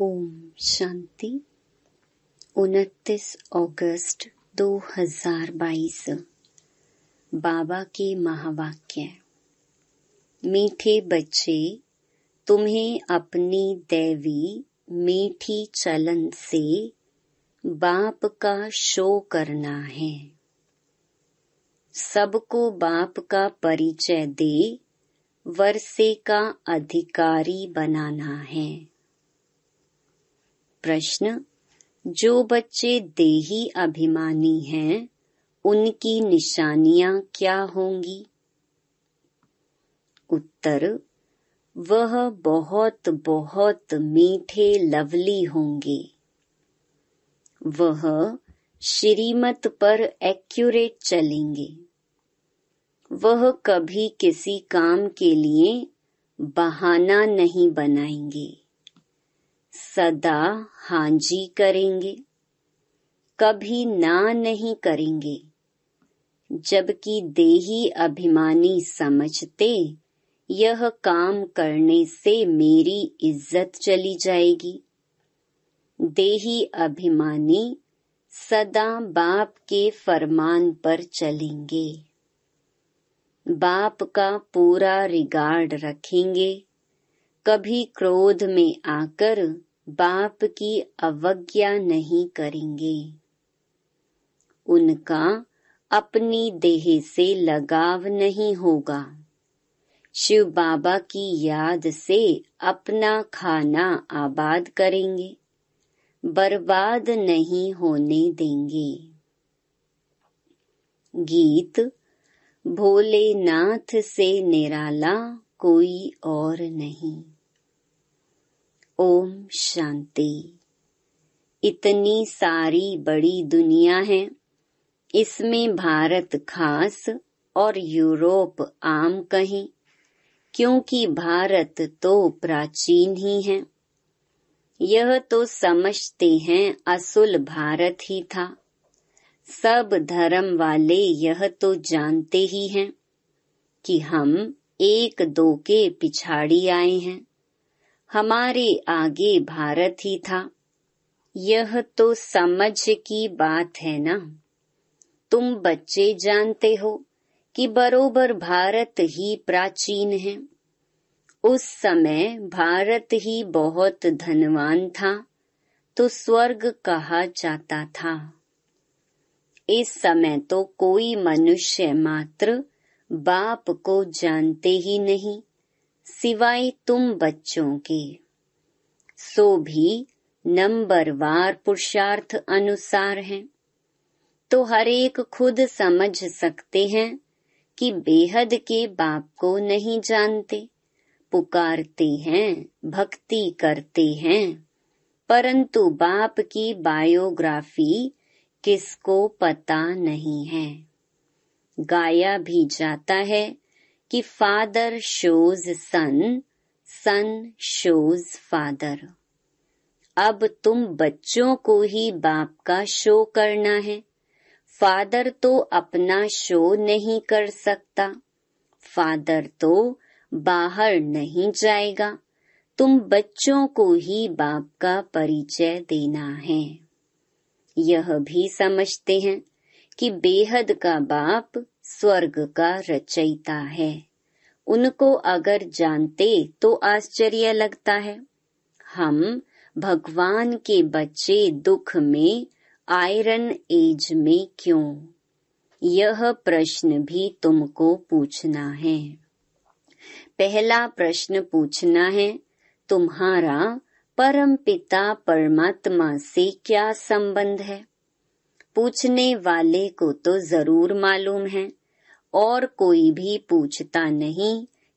ओम शांति उनतीस अगस्त 2022 बाबा के महावाक्य मीठे बच्चे तुम्हें अपनी देवी मीठी चलन से बाप का शो करना है सबको बाप का परिचय दे वर्षे का अधिकारी बनाना है प्रश्न जो बच्चे देही अभिमानी हैं उनकी निशानियां क्या होंगी उत्तर वह बहुत बहुत मीठे लवली होंगे वह श्रीमत पर एक्यूरेट चलेंगे वह कभी किसी काम के लिए बहाना नहीं बनाएंगे सदा हांजी करेंगे कभी ना नहीं करेंगे जबकि देही अभिमानी समझते यह काम करने से मेरी इज्जत चली जाएगी देही अभिमानी सदा बाप के फरमान पर चलेंगे बाप का पूरा रिगार्ड रखेंगे कभी क्रोध में आकर बाप की अवज्ञा नहीं करेंगे उनका अपनी देह से लगाव नहीं होगा शिव बाबा की याद से अपना खाना आबाद करेंगे बर्बाद नहीं होने देंगे गीत भोलेनाथ से निराला कोई और नहीं ओम शांति इतनी सारी बड़ी दुनिया है इसमें भारत खास और यूरोप आम कहीं क्योंकि भारत तो प्राचीन ही है यह तो समझते हैं असुल भारत ही था सब धर्म वाले यह तो जानते ही हैं कि हम एक दो के पिछाड़ी आए हैं हमारे आगे भारत ही था यह तो समझ की बात है ना तुम बच्चे जानते हो कि बरोबर भारत ही प्राचीन है उस समय भारत ही बहुत धनवान था तो स्वर्ग कहा जाता था इस समय तो कोई मनुष्य मात्र बाप को जानते ही नहीं सिवाय तुम बच्चों के सो भी नंबरवार पुरुषार्थ अनुसार हैं तो हर एक खुद समझ सकते हैं कि बेहद के बाप को नहीं जानते पुकारते हैं भक्ति करते हैं परंतु बाप की बायोग्राफी किसको पता नहीं है गाया भी जाता है कि father shows son son shows father अब तुम बच्चों को ही बाप का शो करना है फादर तो अपना शो नहीं कर सकता फादर तो बाहर नहीं जाएगा तुम बच्चों को ही बाप का परिचय देना है यह भी समझते हैं कि बेहद का बाप स्वर्ग का रचयिता है उनको अगर जानते तो आश्चर्य लगता है हम भगवान के बच्चे दुख में आयरन एज में क्यों यह प्रश्न भी तुमको पूछना है पहला प्रश्न पूछना है तुम्हारा परम पिता परमात्मा से क्या संबंध है पूछने वाले को तो जरूर मालूम है और कोई भी पूछता नहीं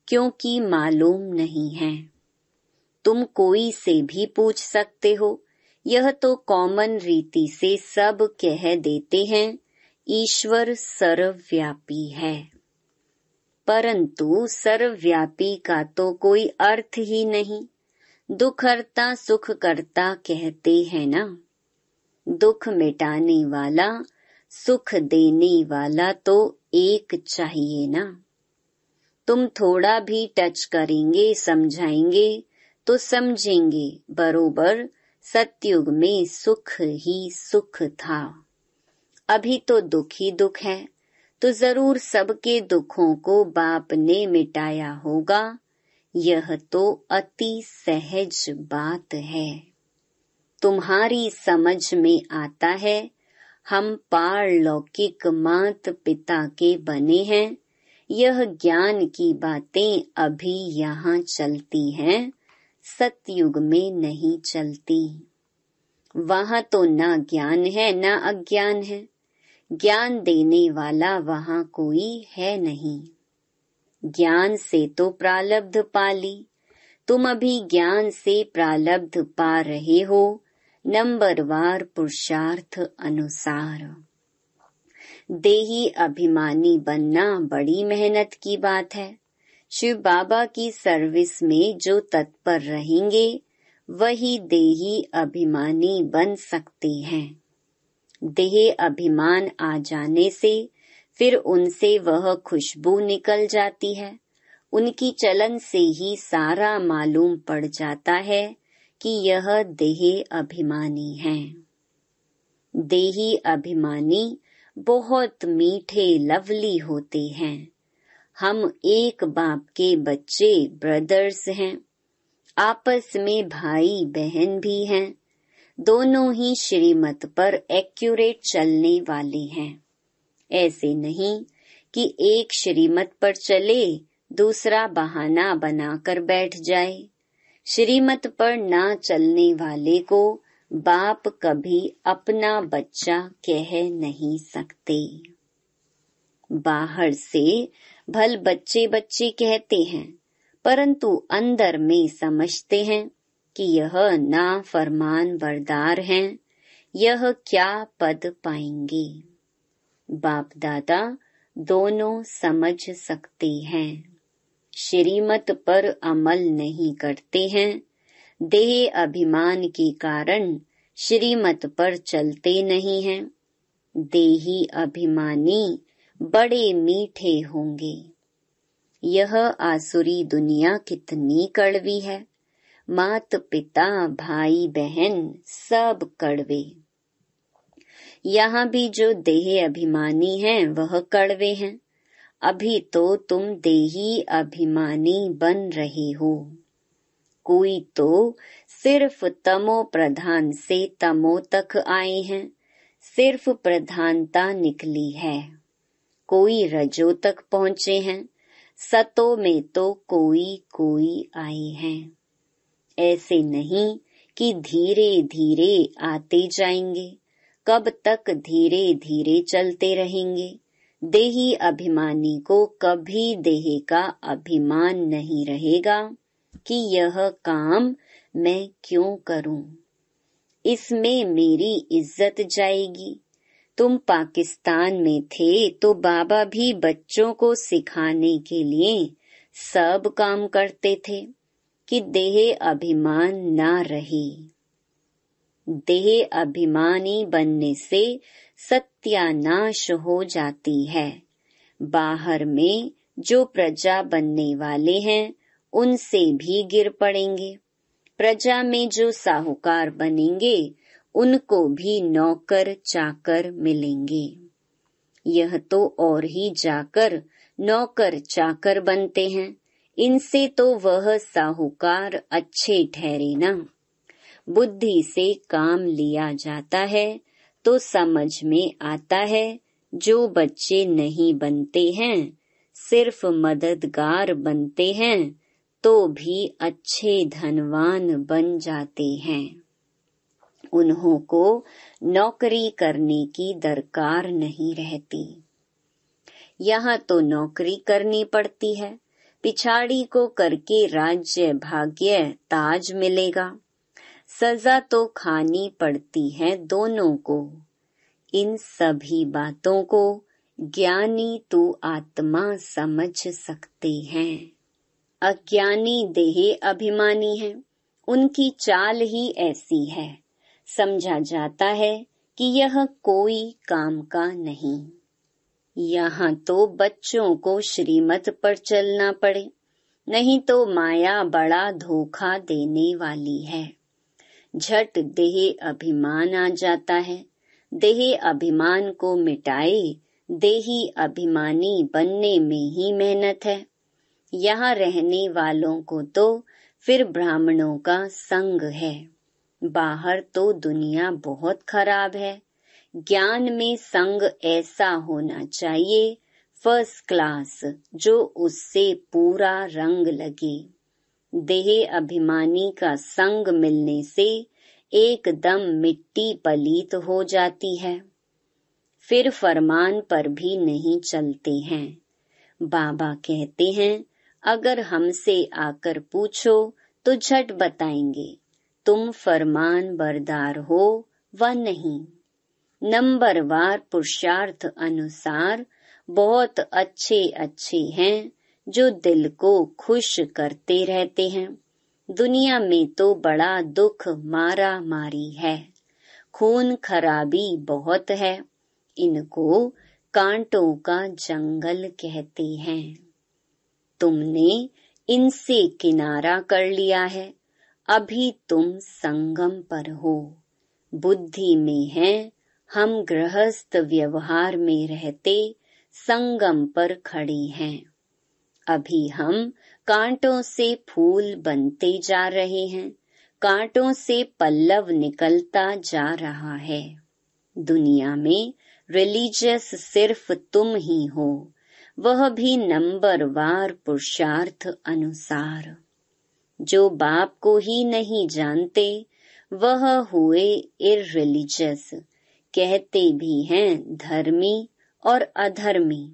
क्योंकि मालूम नहीं है तुम कोई से भी पूछ सकते हो यह तो कॉमन रीति से सब कह देते हैं ईश्वर सर्वव्यापी है परंतु सर्वव्यापी का तो कोई अर्थ ही नहीं दुख करता सुख करता कहते हैं ना दुख मिटाने वाला सुख देने वाला तो एक चाहिए ना तुम थोड़ा भी टच करेंगे समझाएंगे तो समझेंगे बरोबर सत्युग में सुख ही सुख था अभी तो दुख ही दुख है तो जरूर सबके दुखों को बाप ने मिटाया होगा यह तो अति सहज बात है तुम्हारी समझ में आता है हम पारलौकिक मात पिता के बने हैं यह ज्ञान की बातें अभी यहाँ चलती हैं सतयुग में नहीं चलती वहाँ तो ना ज्ञान है ना अज्ञान है ज्ञान देने वाला वहाँ कोई है नहीं ज्ञान से तो प्रालब्ध पाली तुम अभी ज्ञान से प्रालब्ध पा रहे हो नंबरवार पुरुषार्थ अनुसार देही अभिमानी बनना बड़ी मेहनत की बात है शिव बाबा की सर्विस में जो तत्पर रहेंगे वही देही अभिमानी बन सकते हैं देह अभिमान आ जाने से फिर उनसे वह खुशबू निकल जाती है उनकी चलन से ही सारा मालूम पड़ जाता है कि यह देही अभिमानी है देही अभिमानी बहुत मीठे लवली होते हैं हम एक बाप के बच्चे ब्रदर्स हैं आपस में भाई बहन भी हैं दोनों ही श्रीमत पर एक्यूरेट चलने वाले हैं ऐसे नहीं कि एक श्रीमत पर चले दूसरा बहाना बनाकर बैठ जाए श्रीमत पर ना चलने वाले को बाप कभी अपना बच्चा कह नहीं सकते बाहर से भल बच्चे बच्चे कहते हैं परंतु अंदर में समझते हैं कि यह ना फरमान बरदार हैं, यह क्या पद पाएंगे बाप दादा दोनों समझ सकते हैं श्रीमत पर अमल नहीं करते हैं देह अभिमान के कारण श्रीमत पर चलते नहीं हैं देही अभिमानी बड़े मीठे होंगे यह आसुरी दुनिया कितनी कड़वी है मात पिता भाई बहन सब कड़वे यहाँ भी जो देह अभिमानी हैं वह कड़वे हैं अभी तो तुम देही अभिमानी बन रहे हो कोई तो सिर्फ तमो प्रधान से तमो तक आए हैं सिर्फ प्रधानता निकली है कोई रजो तक पहुंचे हैं सतो में तो कोई कोई आए हैं ऐसे नहीं कि धीरे धीरे आते जाएंगे कब तक धीरे धीरे चलते रहेंगे देही अभिमानी को कभी देह का अभिमान नहीं रहेगा कि यह काम मैं क्यों करूं इसमें मेरी इज्जत जाएगी तुम पाकिस्तान में थे तो बाबा भी बच्चों को सिखाने के लिए सब काम करते थे कि देह अभिमान ना रहे देह अभिमानी बनने से सत्यानाश हो जाती है बाहर में जो प्रजा बनने वाले हैं उनसे भी गिर पड़ेंगे प्रजा में जो साहूकार बनेंगे उनको भी नौकर चाकर मिलेंगे यह तो और ही जाकर नौकर चाकर बनते हैं इनसे तो वह साहूकार अच्छे ठहरे ना बुद्धि से काम लिया जाता है तो समझ में आता है जो बच्चे नहीं बनते हैं सिर्फ मददगार बनते हैं तो भी अच्छे धनवान बन जाते हैं उन्हों को नौकरी करने की दरकार नहीं रहती यहाँ तो नौकरी करनी पड़ती है पिछाड़ी को करके राज्य भाग्य ताज मिलेगा सजा तो खानी पड़ती है दोनों को इन सभी बातों को ज्ञानी तो आत्मा समझ सकते हैं अज्ञानी देह अभिमानी है उनकी चाल ही ऐसी है समझा जाता है कि यह कोई काम का नहीं यहाँ तो बच्चों को श्रीमत पर चलना पड़े नहीं तो माया बड़ा धोखा देने वाली है झट देह अभिमान आ जाता है देह अभिमान को मिटाए देही अभिमानी बनने में ही मेहनत है यहाँ रहने वालों को तो फिर ब्राह्मणों का संग है बाहर तो दुनिया बहुत खराब है ज्ञान में संग ऐसा होना चाहिए फर्स्ट क्लास जो उससे पूरा रंग लगे देह अभिमानी का संग मिलने से एकदम मिट्टी पलीत हो जाती है फिर फरमान पर भी नहीं चलते हैं बाबा कहते हैं अगर हमसे आकर पूछो तो झट बताएंगे तुम फरमान बरदार हो व नहीं नंबरवार पुरुषार्थ अनुसार बहुत अच्छे अच्छे हैं जो दिल को खुश करते रहते हैं दुनिया में तो बड़ा दुख मारा मारी है खून खराबी बहुत है इनको कांटों का जंगल कहते हैं तुमने इनसे किनारा कर लिया है अभी तुम संगम पर हो बुद्धि में है हम गृहस्थ व्यवहार में रहते संगम पर खड़े हैं अभी हम कांटों से फूल बनते जा रहे हैं कांटों से पल्लव निकलता जा रहा है दुनिया में रिलीजियस सिर्फ तुम ही हो वह भी नंबर वार पुरुषार्थ अनुसार जो बाप को ही नहीं जानते वह हुए इरिलीजियस कहते भी हैं धर्मी और अधर्मी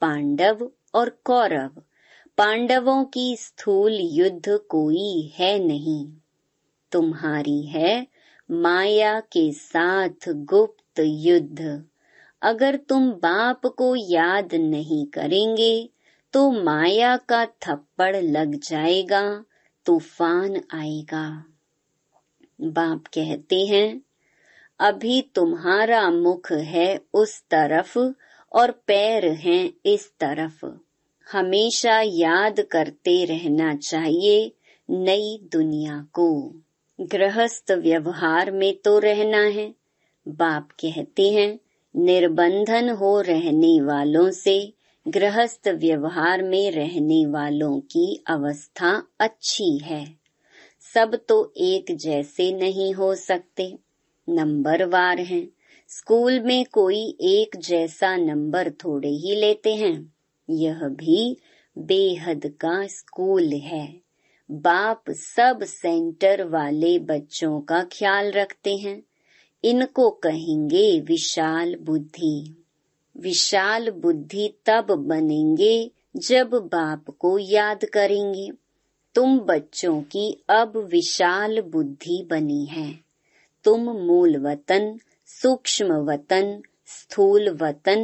पांडव और कौरव पांडवों की स्थूल युद्ध कोई है नहीं तुम्हारी है माया के साथ गुप्त युद्ध अगर तुम बाप को याद नहीं करेंगे तो माया का थप्पड़ लग जाएगा तूफान आएगा बाप कहते हैं अभी तुम्हारा मुख है उस तरफ और पैर हैं इस तरफ हमेशा याद करते रहना चाहिए नई दुनिया को गृहस्थ व्यवहार में तो रहना है बाप कहते हैं निर्बंधन हो रहने वालों से गृहस्थ व्यवहार में रहने वालों की अवस्था अच्छी है सब तो एक जैसे नहीं हो सकते नंबर वार हैं स्कूल में कोई एक जैसा नंबर थोड़े ही लेते हैं यह भी बेहद का स्कूल है बाप सब सेंटर वाले बच्चों का ख्याल रखते हैं इनको कहेंगे विशाल बुद्धि विशाल बुद्धि तब बनेंगे जब बाप को याद करेंगे तुम बच्चों की अब विशाल बुद्धि बनी है तुम मूल वतन सूक्ष्म वतन स्थूल वतन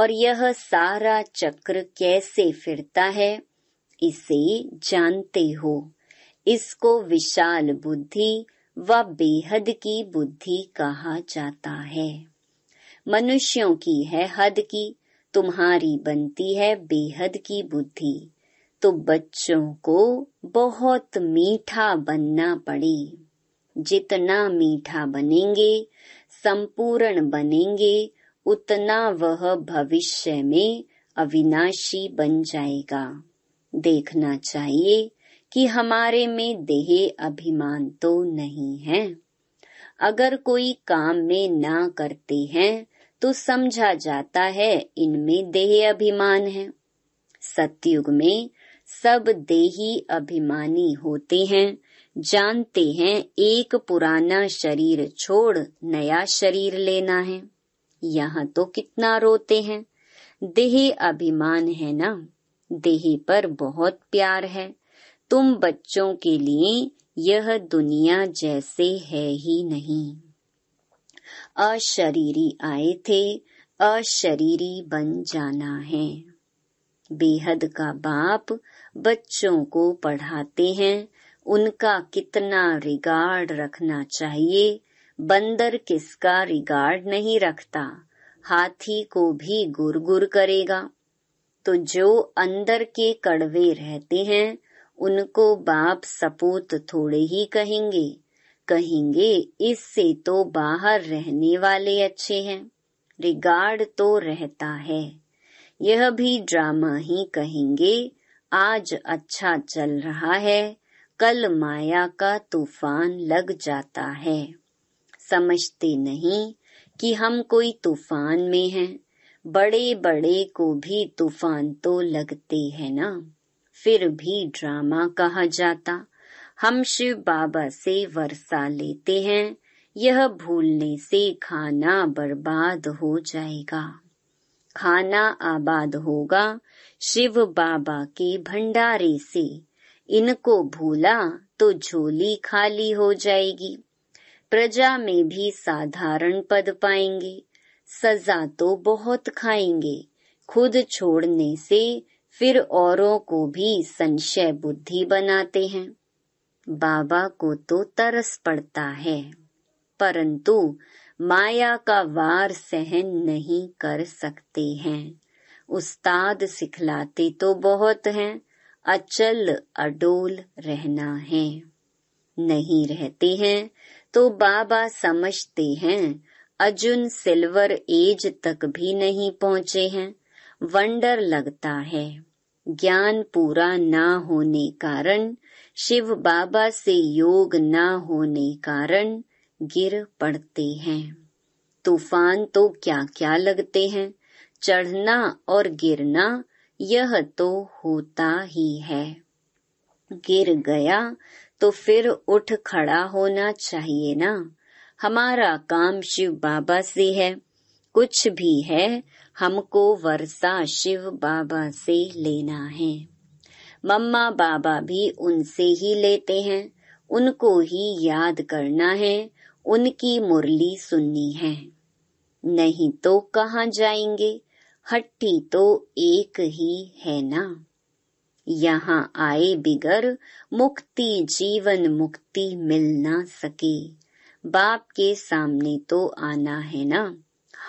और यह सारा चक्र कैसे फिरता है इसे जानते हो इसको विशाल बुद्धि व बेहद की बुद्धि कहा जाता है मनुष्यों की है हद की तुम्हारी बनती है बेहद की बुद्धि तो बच्चों को बहुत मीठा बनना पड़े जितना मीठा बनेंगे संपूर्ण बनेंगे उतना वह भविष्य में अविनाशी बन जाएगा देखना चाहिए कि हमारे में देह अभिमान तो नहीं है अगर कोई काम में ना करते हैं तो समझा जाता है इनमें देह अभिमान है सतयुग में सब देही अभिमानी होते हैं जानते हैं एक पुराना शरीर छोड़ नया शरीर लेना है यहाँ तो कितना रोते हैं देह अभिमान है ना देह पर बहुत प्यार है तुम बच्चों के लिए यह दुनिया जैसे है ही नहीं अशरीरी आए थे अशरीरी बन जाना है बेहद का बाप बच्चों को पढ़ाते हैं उनका कितना रिगार्ड रखना चाहिए बंदर किसका रिगार्ड नहीं रखता हाथी को भी गुर गुर करेगा तो जो अंदर के कड़वे रहते हैं उनको बाप सपूत थोड़े ही कहेंगे कहेंगे इससे तो बाहर रहने वाले अच्छे हैं रिगार्ड तो रहता है यह भी ड्रामा ही कहेंगे आज अच्छा चल रहा है कल माया का तूफान लग जाता है समझते नहीं कि हम कोई तूफान में हैं बड़े बड़े को भी तूफान तो लगते है ना फिर भी ड्रामा कहा जाता हम शिव बाबा से वर्षा लेते हैं यह भूलने से खाना बर्बाद हो जाएगा खाना आबाद होगा शिव बाबा के भंडारे से इनको भूला तो झोली खाली हो जाएगी प्रजा में भी साधारण पद पाएंगे सजा तो बहुत खाएंगे खुद छोड़ने से फिर औरों को भी संशय बुद्धि बनाते हैं बाबा को तो तरस पड़ता है परंतु माया का वार सहन नहीं कर सकते हैं उस्ताद सिखलाते तो बहुत हैं अचल अडोल रहना है नहीं रहते हैं तो बाबा समझते हैं अर्जुन सिल्वर एज तक भी नहीं पहुंचे हैं वंडर लगता है ज्ञान पूरा ना होने कारण शिव बाबा से योग ना होने कारण गिर पड़ते हैं तूफान तो क्या क्या लगते हैं चढ़ना और गिरना यह तो होता ही है गिर गया तो फिर उठ खड़ा होना चाहिए ना हमारा काम शिव बाबा से है कुछ भी है हमको वर्षा शिव बाबा से लेना है मम्मा बाबा भी उनसे ही लेते हैं उनको ही याद करना है उनकी मुरली सुननी है नहीं तो कहाँ जाएंगे हट्टी तो एक ही है ना यहाँ आए बिगर मुक्ति जीवन मुक्ति मिल ना सके बाप के सामने तो आना है ना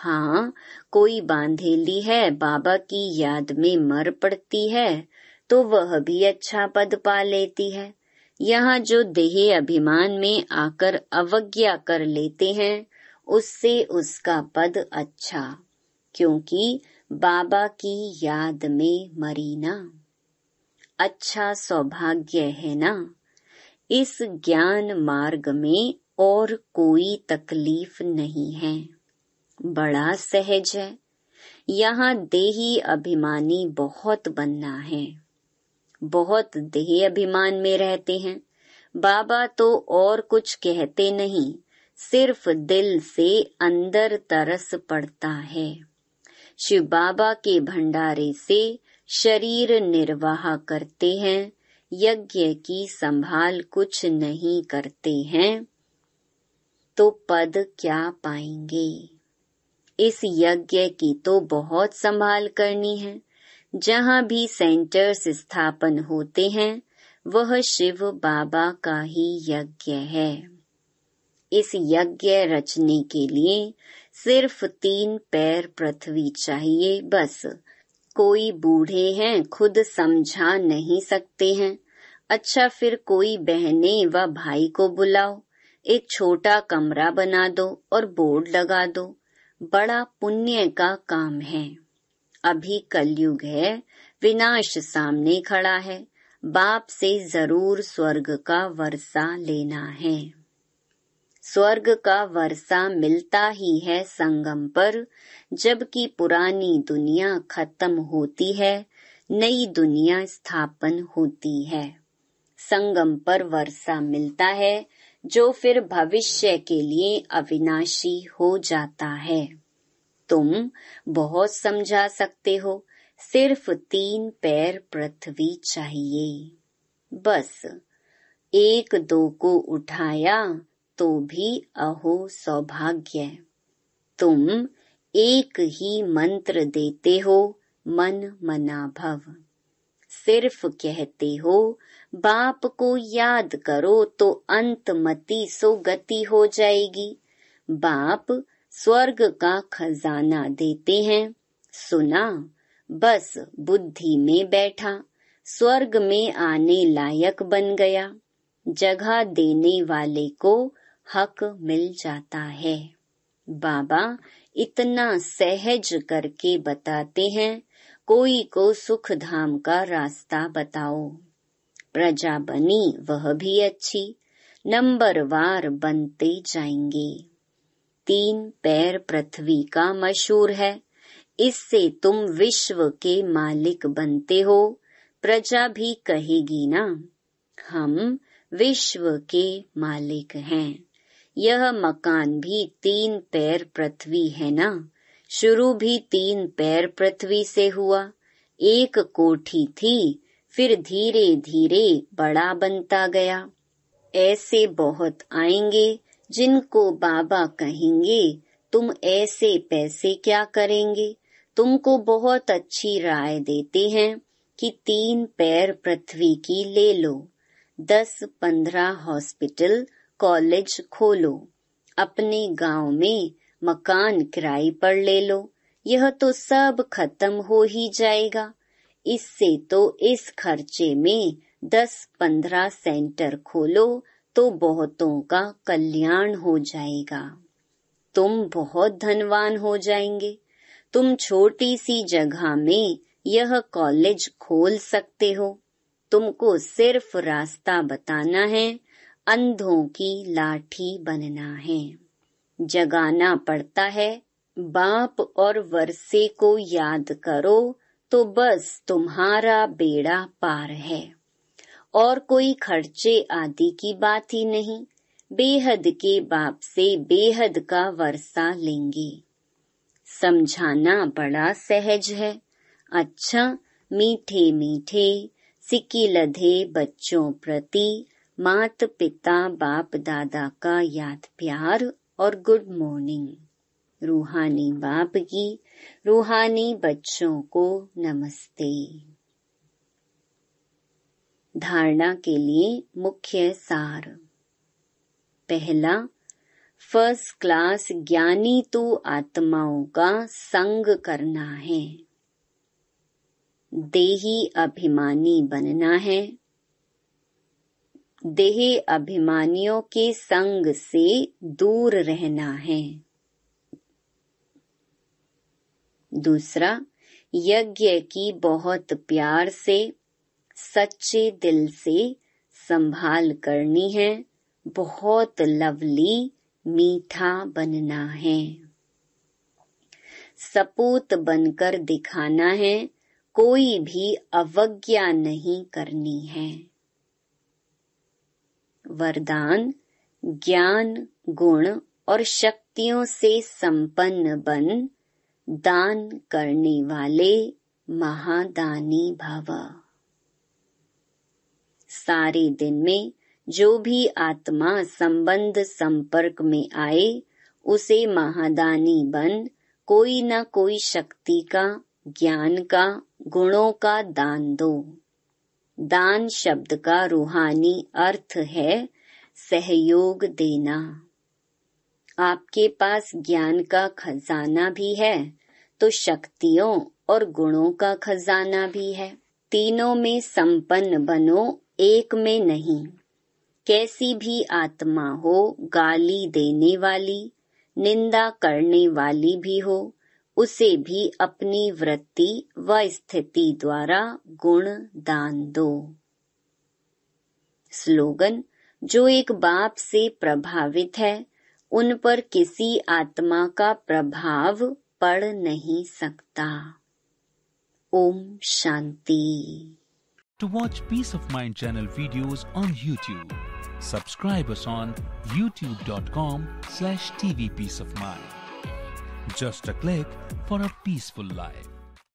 हाँ कोई बांधेली है बाबा की याद में मर पड़ती है तो वह भी अच्छा पद पा लेती है यहाँ जो देह अभिमान में आकर अवज्ञा कर लेते हैं उससे उसका पद अच्छा क्योंकि बाबा की याद में मरीना अच्छा सौभाग्य है ना इस ज्ञान मार्ग में और कोई तकलीफ नहीं है बड़ा सहज है यहाँ देही अभिमानी बहुत बनना है बहुत देह अभिमान में रहते हैं बाबा तो और कुछ कहते नहीं सिर्फ दिल से अंदर तरस पड़ता है शिव बाबा के भंडारे से शरीर निर्वाह करते हैं यज्ञ की संभाल कुछ नहीं करते हैं तो पद क्या पाएंगे इस यज्ञ की तो बहुत संभाल करनी है जहाँ भी सेंटर्स स्थापन होते हैं वह शिव बाबा का ही यज्ञ है इस यज्ञ रचने के लिए सिर्फ तीन पैर पृथ्वी चाहिए बस कोई बूढ़े हैं खुद समझा नहीं सकते हैं अच्छा फिर कोई बहने व भाई को बुलाओ एक छोटा कमरा बना दो और बोर्ड लगा दो बड़ा पुण्य का काम है अभी कलयुग है विनाश सामने खड़ा है बाप से जरूर स्वर्ग का वर्षा लेना है स्वर्ग का वर्षा मिलता ही है संगम पर जबकि पुरानी दुनिया खत्म होती है नई दुनिया स्थापन होती है संगम पर वर्षा मिलता है जो फिर भविष्य के लिए अविनाशी हो जाता है तुम बहुत समझा सकते हो सिर्फ तीन पैर पृथ्वी चाहिए बस एक दो को उठाया तो भी अहो सौभाग्य तुम एक ही मंत्र देते हो मन मना भव सिर्फ कहते हो बाप को याद करो तो अंतमति सो गति हो जाएगी बाप स्वर्ग का खजाना देते हैं सुना बस बुद्धि में बैठा स्वर्ग में आने लायक बन गया जगह देने वाले को हक मिल जाता है बाबा इतना सहज करके बताते हैं कोई को सुख धाम का रास्ता बताओ प्रजा बनी वह भी अच्छी नंबर वार बनते जाएंगे तीन पैर पृथ्वी का मशहूर है इससे तुम विश्व के मालिक बनते हो प्रजा भी कहेगी ना हम विश्व के मालिक हैं यह मकान भी तीन पैर पृथ्वी है ना शुरू भी तीन पैर पृथ्वी से हुआ एक कोठी थी फिर धीरे धीरे बड़ा बनता गया ऐसे बहुत आएंगे जिनको बाबा कहेंगे तुम ऐसे पैसे क्या करेंगे तुमको बहुत अच्छी राय देते हैं कि तीन पैर पृथ्वी की ले लो दस पंद्रह हॉस्पिटल कॉलेज खोलो अपने गांव में मकान किराए पर ले लो यह तो सब खत्म हो ही जाएगा इससे तो इस खर्चे में दस पंद्रह सेंटर खोलो तो बहुतों का कल्याण हो जाएगा तुम बहुत धनवान हो जाएंगे तुम छोटी सी जगह में यह कॉलेज खोल सकते हो तुमको सिर्फ रास्ता बताना है अंधों की लाठी बनना है जगाना पड़ता है बाप और वर्से को याद करो तो बस तुम्हारा बेड़ा पार है और कोई खर्चे आदि की बात ही नहीं बेहद के बाप से बेहद का वर्षा लेंगे समझाना बड़ा सहज है अच्छा मीठे मीठे सिक्की लधे बच्चों प्रति मात पिता बाप दादा का याद प्यार और गुड मॉर्निंग रूहानी बाप की रूहानी बच्चों को नमस्ते धारणा के लिए मुख्य सार पहला फर्स्ट क्लास ज्ञानी तो आत्माओं का संग करना है देही अभिमानी बनना है देह अभिमानियों के संग से दूर रहना है दूसरा यज्ञ की बहुत प्यार से सच्चे दिल से संभाल करनी है बहुत लवली मीठा बनना है सपूत बनकर दिखाना है कोई भी अवज्ञा नहीं करनी है वरदान ज्ञान गुण और शक्तियों से संपन्न बन दान करने वाले महादानी भव सारे दिन में जो भी आत्मा संबंध संपर्क में आए उसे महादानी बन कोई न कोई शक्ति का ज्ञान का गुणों का दान दो दान शब्द का रूहानी अर्थ है सहयोग देना आपके पास ज्ञान का खजाना भी है तो शक्तियों और गुणों का खजाना भी है तीनों में संपन्न बनो एक में नहीं कैसी भी आत्मा हो गाली देने वाली निंदा करने वाली भी हो उसे भी अपनी वृत्ति व स्थिति द्वारा गुण दान दो स्लोगन जो एक बाप से प्रभावित है उन पर किसी आत्मा का प्रभाव पड़ नहीं सकता Om Shanti to watch peace of mind channel videos on YouTube subscribe on YouTube dot com slash TV peace of mind Just a click for a peaceful life.